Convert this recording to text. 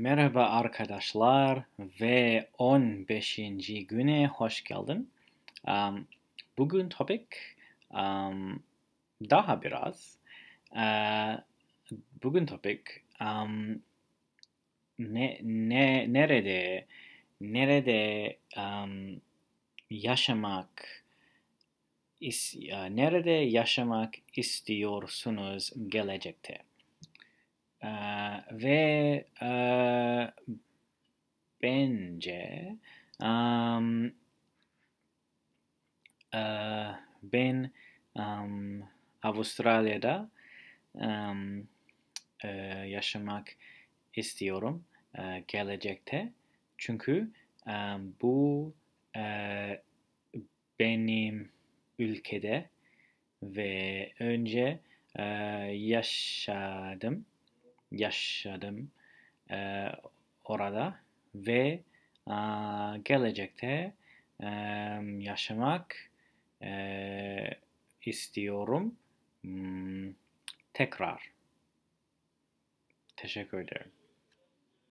Merhaba arkadaşlar ve 15. güne hoş geldin. Um, bugün topik um, daha biraz. Uh, bugün topik um, ne, ne nerede nerede um, yaşamak is, uh, nerede yaşamak istiyorsunuz gelecekte? Uh, ve uh, e, bence um, e, ben um, Avustralya'da um, e, yaşamak istiyorum e, gelecekte çünkü e, bu e, benim ülkede ve önce e, yaşadım yaşadım e, orada ve e, gelecekte e, yaşamak e, istiyorum hmm, tekrar. Teşekkür ederim.